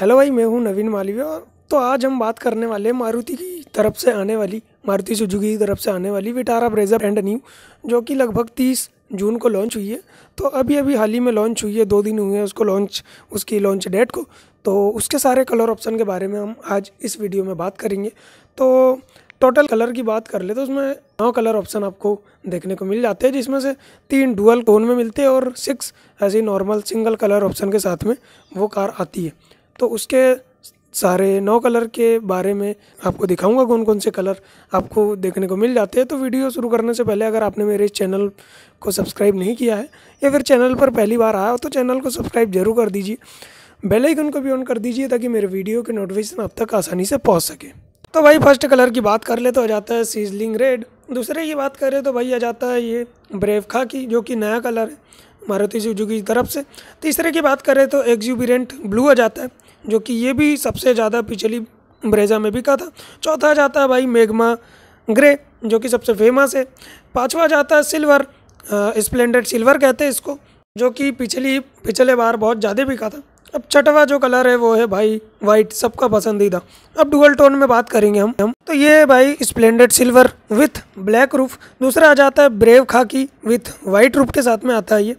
hello भाई मैं हूँ नवीन मालवीय और तो आज हम बात करने वाले हैं मारुति की तरफ से आने वाली मारुति सुजुकी की तरफ से आने वाली विटारा ब्रेजर एंड न्यू जो कि लगभग तीस जून को लॉन्च हुई है तो अभी अभी हाल ही में लॉन्च हुई है दो दिन हुए हैं उसको लॉन्च उसकी लॉन्च डेट को तो उसके सारे कलर ऑप्शन के बारे में हम आज इस वीडियो में बात करेंगे तो टोटल कलर की बात कर ले तो उसमें नौ कलर ऑप्शन आपको देखने को मिल जाते हैं जिसमें से तीन डुअल टोन में मिलते हैं और सिक्स ऐसे नॉर्मल सिंगल कलर ऑप्शन के साथ में वो कार आती है तो उसके सारे नौ कलर के बारे में आपको दिखाऊंगा कौन कौन से कलर आपको देखने को मिल जाते हैं तो वीडियो शुरू करने से पहले अगर आपने मेरे चैनल को सब्सक्राइब नहीं किया है या फिर चैनल पर पहली बार आया हो तो चैनल को सब्सक्राइब जरूर कर दीजिए बेल आइकन को भी ऑन कर दीजिए ताकि मेरे वीडियो के नोटिफिकेशन आप तक आसानी से पहुँच सके तो भाई फर्स्ट कलर की बात कर ले तो आ जाता है सीजलिंग रेड दूसरे की बात करें तो भाई आ जाता है ये ब्रेव खाकी जो कि नया कलर है मारुति सुजुकी की तरफ से तीसरे की बात करें तो एक्स ब्लू आ जाता है जो कि ये भी सबसे ज़्यादा पिछली ब्रेजा में बिका था चौथा जाता है भाई मेघमा ग्रे जो कि सबसे फेमस है पाँचवा जाता है सिल्वर स्प्लेंडेड सिल्वर कहते हैं इसको जो कि पिछली पिछले बार बहुत ज़्यादा बिका था अब चटवा जो कलर है वो है भाई वाइट सबका पसंदीदा अब डुअल टोन में बात करेंगे हम हम तो ये है भाई splendid silver with black roof दूसरा आ जाता है ब्रेव खाकी विथ वाइट रूफ के साथ में आता है ये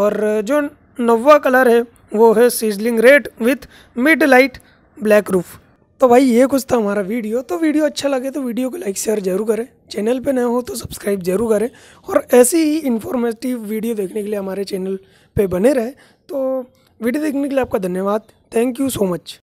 और जो नवा कलर है वो है sizzling red with midnight black roof तो भाई ये कुछ था हमारा वीडियो तो वीडियो अच्छा लगे तो वीडियो को लाइक शेयर जरूर करें चैनल पे नए हो तो सब्सक्राइब जरूर करें और ऐसी ही इन्फॉर्मेटिव वीडियो देखने के लिए हमारे चैनल पे बने रहे तो वीडियो देखने के लिए आपका धन्यवाद थैंक यू सो मच